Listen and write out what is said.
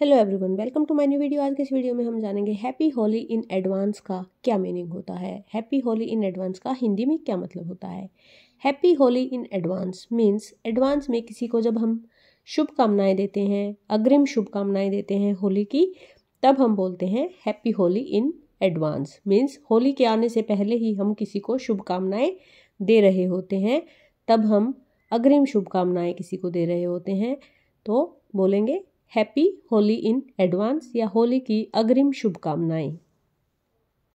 hello everyone welcome to my new video आज के इस वीडियो में हम जानेंगे हैप्पी होली इन एडवांस का क्या मीनिंग होता है हैप्पी होली इन एडवांस का हिंदी में क्या मतलब होता है happy Holi in advance means advance में किसी को जब हम शुभकामनाएं देते हैं अग्रिम शुभकामनाएं देते हैं होली की तब हम बोलते हैं happy Holi in advance means Holi के आने से पहले ही हम किसी को शुभकामनाएँ दे रहे होते हैं तब हम अग्रिम शुभकामनाएँ किसी को दे रहे होते हैं तो बोलेंगे हैप्पी होली इन एडवांस या होली की अग्रिम शुभकामनाएँ